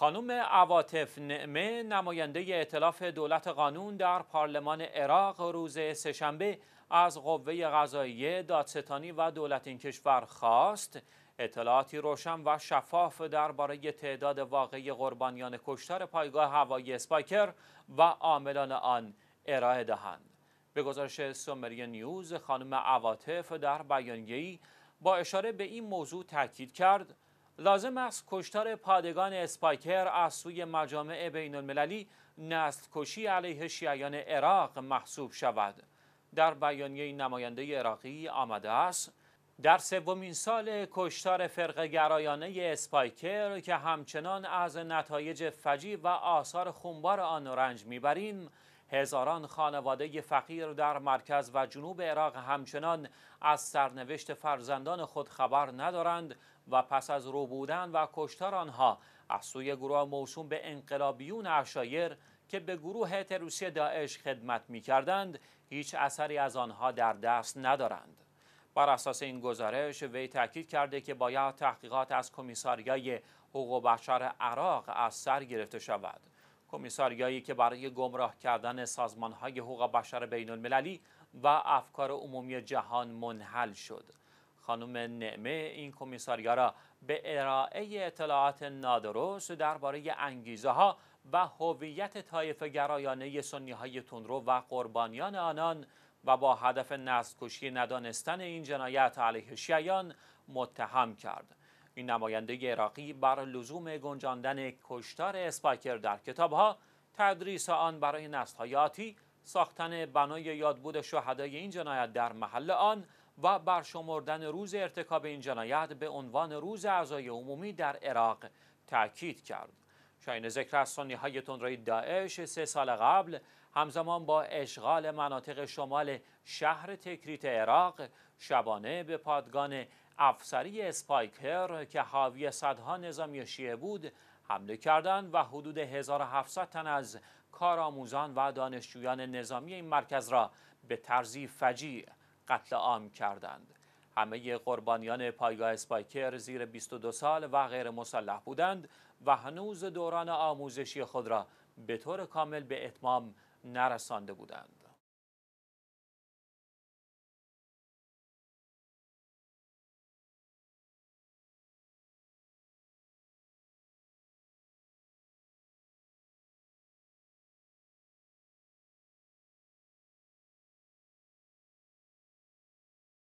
خانم عواطف نعمه نماینده اطلاف دولت قانون در پارلمان عراق روز سهشنبه از قوه قضاییه دادستانی و دولت این کشور خواست اطلاعاتی روشن و شفاف درباره تعداد واقعی قربانیان کشتار پایگاه هوایی اسپایکر و عاملان آن ارائه دهند به گزارش سومری نیوز خانم عواطف در بیانیه‌ای با اشاره به این موضوع تاکید کرد لازم است کشتار پادگان اسپایکر از سوی مجامع بین المللی نسل کشی علیه شیعیان عراق محسوب شود. در بیانیه نماینده عراقی آمده است در سومین سال کشتار فرق گرایانه اسپایکر که همچنان از نتایج فجی و آثار خونبار آن رنج میبریم هزاران خانواده فقیر در مرکز و جنوب عراق همچنان از سرنوشت فرزندان خود خبر ندارند و پس از رو بودن و کشتار آنها از سوی گروه موسوم به انقلابیون اشایر که به گروه تروریستی داعش خدمت می کردند هیچ اثری از آنها در دست ندارند. بر اساس این گزارش وی تاکید کرده که باید تحقیقات از کمیساریای حقوق بشر عراق از سر گرفته شود. کمیساریایی که برای گمراه کردن های حقوق بشر بین المللی و افکار عمومی جهان منحل شد. خانم نعمه این کمیساریا را به ارائه اطلاعات نادرست درباره انگیزه ها و هویت طایف گرایانه سنی های و قربانیان آنان و با هدف نزدکشی ندانستن این جنایت علیه شیعیان متهم کرد. این نماینده عراقی بر لزوم گنجاندن کشتار اسپایکر در کتابها تدریس آن برای نسلهای آتی ساختن بنای یادبود شهدای این جنایت در محل آن و برشمردن روز ارتکاب این جنایت به عنوان روز اعضای عمومی در عراق تاکید کرد شاین ذکر از سنی های تندروی داعش سه سال قبل همزمان با اشغال مناطق شمال شهر تکریت عراق شبانه به پادگان افسری اسپایکر که حاوی صدها نظامی شیعه بود حمله کردند و حدود 1700 تن از کارآموزان و دانشجویان نظامی این مرکز را به طرزی فجیع قتل عام کردند همه قربانیان پایگاه اسپایکر زیر 22 سال و غیر مسلح بودند و هنوز دوران آموزشی خود را به طور کامل به اتمام نرسانده بودند